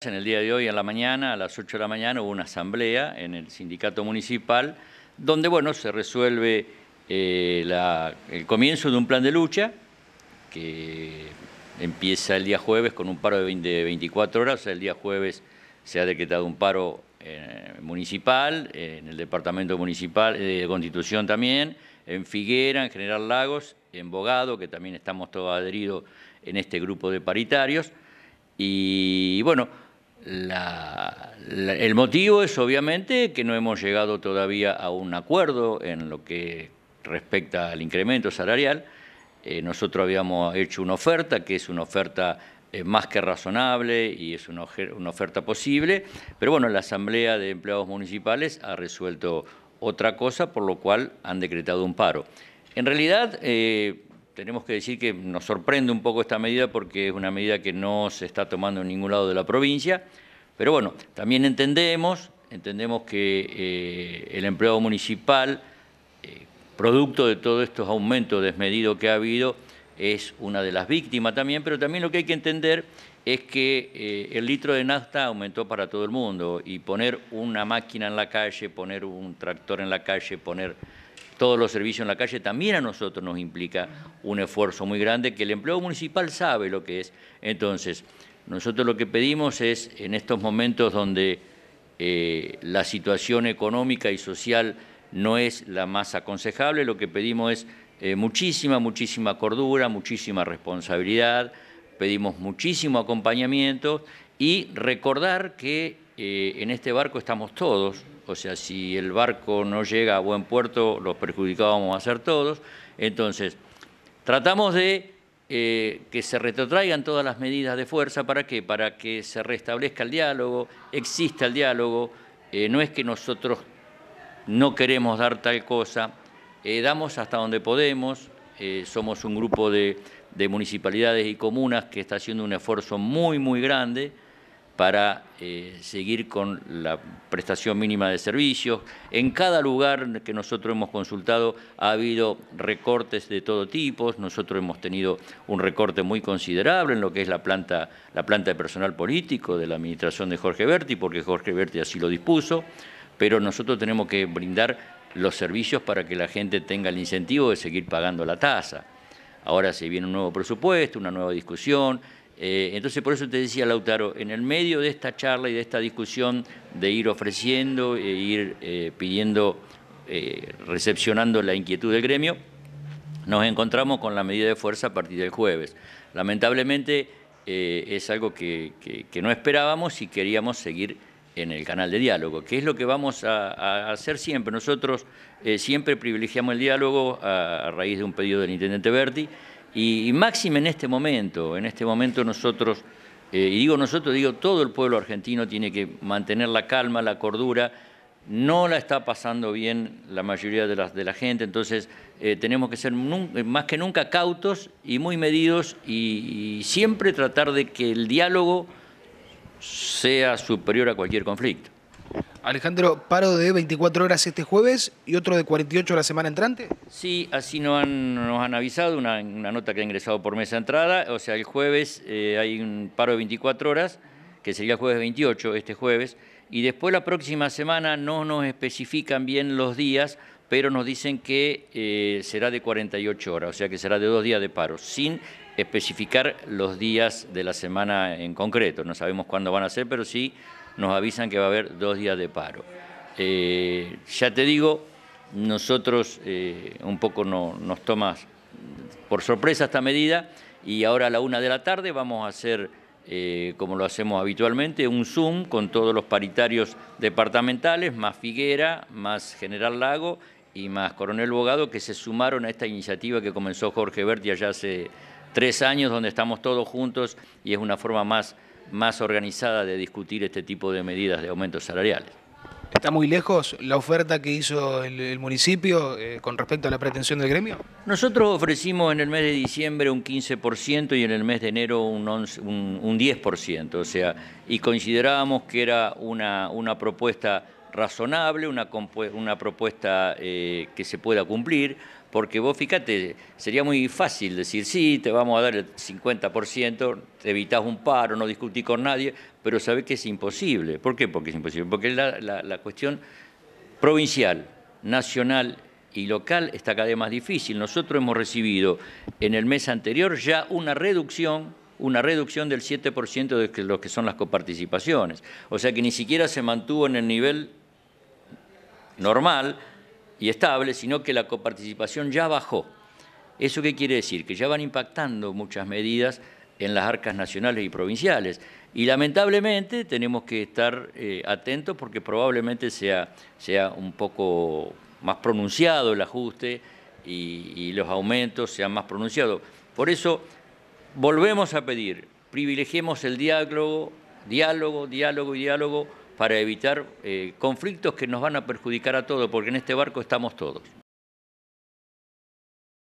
En el día de hoy, en la mañana, a las 8 de la mañana, hubo una asamblea en el sindicato municipal donde, bueno, se resuelve eh, el comienzo de un plan de lucha que empieza el día jueves con un paro de, 24 horas, el día jueves se ha decretado un paro eh, municipal, en el departamento municipal eh, de Constitución también, en Figuera, en General Lagos, en Bogado, que también estamos todos adheridos en este grupo de paritarios, y bueno... La, el motivo es obviamente que no hemos llegado todavía a un acuerdo en lo que respecta al incremento salarial. Eh, nosotros habíamos hecho una oferta, que es una oferta eh, más que razonable y es una, oferta posible, pero bueno, la Asamblea de Empleados Municipales ha resuelto otra cosa, por lo cual han decretado un paro. En realidad, eh, tenemos que decir que nos sorprende un poco esta medida porque es una medida que no se está tomando en ningún lado de la provincia, pero bueno, también entendemos, entendemos que eh, el empleado municipal, eh, producto de todos estos aumentos desmedidos que ha habido, es una de las víctimas también, pero también lo que hay que entender es que eh, el litro de nafta aumentó para todo el mundo y poner una máquina en la calle, poner un tractor en la calle, poner todos los servicios en la calle también a nosotros nos implica un esfuerzo muy grande que el empleo municipal sabe lo que es. Entonces, nosotros lo que pedimos es, en estos momentos donde eh, la situación económica y social no es la más aconsejable, lo que pedimos es eh, muchísima, muchísima cordura, muchísima responsabilidad, pedimos muchísimo acompañamiento y recordar que eh, en este barco estamos todos, o sea, si el barco no llega a buen puerto, los perjudicados vamos a ser todos. Entonces, tratamos de eh, que se retrotraigan todas las medidas de fuerza, ¿para qué? Para que se restablezca el diálogo, exista el diálogo, eh, no es que nosotros no queremos dar tal cosa, eh, damos hasta donde podemos, somos un grupo de municipalidades y comunas que está haciendo un esfuerzo muy, muy grande, para eh, seguir con la prestación mínima de servicios. En cada lugar que nosotros hemos consultado ha habido recortes de todo tipo. Nosotros hemos tenido un recorte muy considerable en lo que es la planta, la planta de personal político de la administración de Jorge Berti, porque Jorge Berti así lo dispuso, pero nosotros tenemos que brindar los servicios para que la gente tenga el incentivo de seguir pagando la tasa. Ahora se viene un nuevo presupuesto, una nueva discusión, eh, entonces, por eso te decía, Lautaro, en el medio de esta charla y de esta discusión de ir ofreciendo e ir eh, pidiendo, eh, recepcionando la inquietud del gremio, nos encontramos con la medida de fuerza a partir del jueves. Lamentablemente es algo que, no esperábamos y queríamos seguir en el canal de diálogo, que es lo que vamos a, hacer siempre. Nosotros siempre privilegiamos el diálogo a, a raíz de un pedido del intendente Berti y, máximo máxima en este momento, en este momento nosotros, eh, y digo nosotros, digo todo el pueblo argentino tiene que mantener la calma, la cordura, no la está pasando bien la mayoría de la, de la gente, entonces eh, tenemos que ser eh, más que nunca cautos y muy medidos y, siempre tratar de que el diálogo sea superior a cualquier conflicto. Alejandro, paro de 24 horas este jueves y otro de 48 la semana entrante. Sí, así nos han, nos han avisado, una, nota que ha ingresado por mesa entrada, o sea, el jueves eh, hay un paro de 24 horas, que sería jueves 28, este jueves, y después la próxima semana no nos especifican bien los días, pero nos dicen que eh, será de 48 horas, o sea que será de dos días de paro, sin especificar los días de la semana en concreto. No sabemos cuándo van a ser, pero sí nos avisan que va a haber dos días de paro. Eh, ya te digo, nosotros eh, un poco nos tomas por sorpresa esta medida y ahora a la una de la tarde vamos a hacer, eh, como lo hacemos habitualmente, un Zoom con todos los paritarios departamentales, más Figuera, más General Lago y más Coronel Bogado, que se sumaron a esta iniciativa que comenzó Jorge Berti allá hace tres años, donde estamos todos juntos y es una forma más más organizada de discutir este tipo de medidas de aumentos salariales. ¿Está muy lejos la oferta que hizo el, municipio eh, con respecto a la pretensión del gremio? Nosotros ofrecimos en el mes de diciembre un 15% y en el mes de enero un, 10%, o sea, y considerábamos que era una, una propuesta razonable, una, una propuesta eh, que se pueda cumplir, porque vos fíjate, sería muy fácil decir, sí, te vamos a dar el 50%, te evitás un paro, no discutís con nadie, pero sabés que es imposible. ¿Por qué? Porque es imposible. Porque la, cuestión provincial, nacional y local está cada vez más difícil. Nosotros hemos recibido en el mes anterior ya una reducción una reducción del 7% de lo que son las coparticipaciones. O sea que ni siquiera se mantuvo en el nivel normal y estable, sino que la coparticipación ya bajó. ¿Eso qué quiere decir? Que ya van impactando muchas medidas en las arcas nacionales y provinciales. Y lamentablemente tenemos que estar eh, atentos porque probablemente sea, sea un poco más pronunciado el ajuste y, y los aumentos sean más pronunciados. Por eso volvemos a pedir, privilegiemos el diálogo, diálogo, diálogo y diálogo para evitar eh, conflictos que nos van a perjudicar a todos, porque en este barco estamos todos.